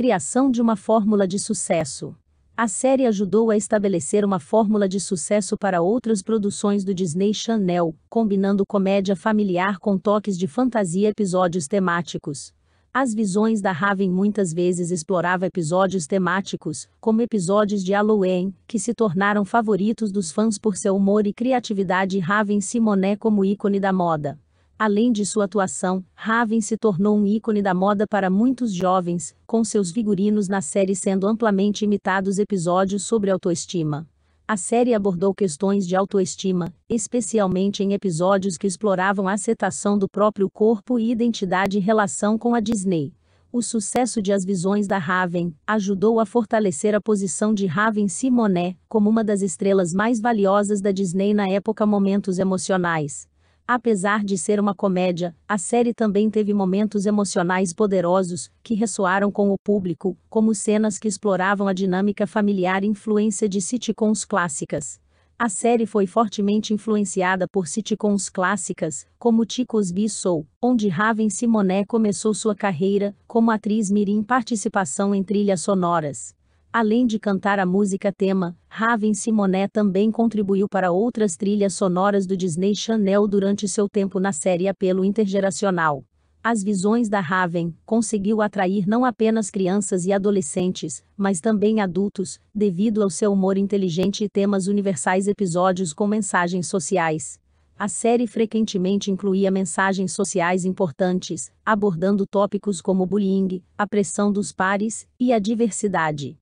criação de uma fórmula de sucesso. A série ajudou a estabelecer uma fórmula de sucesso para outras produções do Disney Channel, combinando comédia familiar com toques de fantasia e episódios temáticos. As visões da Raven muitas vezes explorava episódios temáticos, como episódios de Halloween, que se tornaram favoritos dos fãs por seu humor e criatividade. Raven Simonet como ícone da moda. Além de sua atuação, Raven se tornou um ícone da moda para muitos jovens, com seus figurinos na série sendo amplamente imitados episódios sobre autoestima. A série abordou questões de autoestima, especialmente em episódios que exploravam a aceitação do próprio corpo e identidade em relação com a Disney. O sucesso de As Visões da Raven ajudou a fortalecer a posição de Raven Simonet como uma das estrelas mais valiosas da Disney na época Momentos Emocionais. Apesar de ser uma comédia, a série também teve momentos emocionais poderosos, que ressoaram com o público, como cenas que exploravam a dinâmica familiar e influência de sitcoms clássicas. A série foi fortemente influenciada por sitcoms clássicas, como Tico's Be Soul, onde Raven Simonet começou sua carreira como atriz mirim participação em trilhas sonoras. Além de cantar a música tema, Raven Simonet também contribuiu para outras trilhas sonoras do Disney Channel durante seu tempo na série Apelo Intergeracional. As visões da Raven conseguiu atrair não apenas crianças e adolescentes, mas também adultos, devido ao seu humor inteligente e temas universais episódios com mensagens sociais. A série frequentemente incluía mensagens sociais importantes, abordando tópicos como bullying, a pressão dos pares e a diversidade.